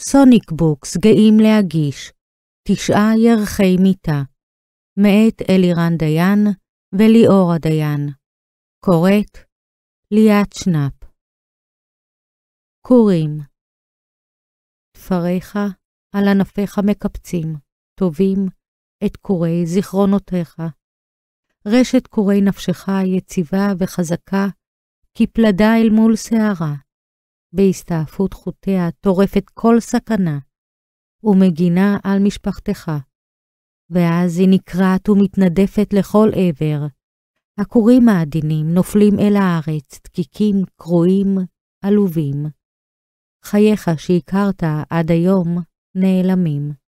סוניק בוקס גאים להגיש תשעה ירחי מיטה מאת אלירן דיין וליאורה דיין. קוראת ליאת שנאפ. קורים תפריך על ענפיך מקפצים, טובים את קורי זיכרונותיך. רשת קורי נפשך יציבה וחזקה, כפלדה אל מול שערה. בהסתעפות חוטיה טורפת כל סכנה, ומגינה על משפחתך. ואז היא נקרעת ומתנדפת לכל עבר. הכורים העדינים נופלים אל הארץ, דקיקים, קרועים, עלובים. חייך שהכרת עד היום נעלמים.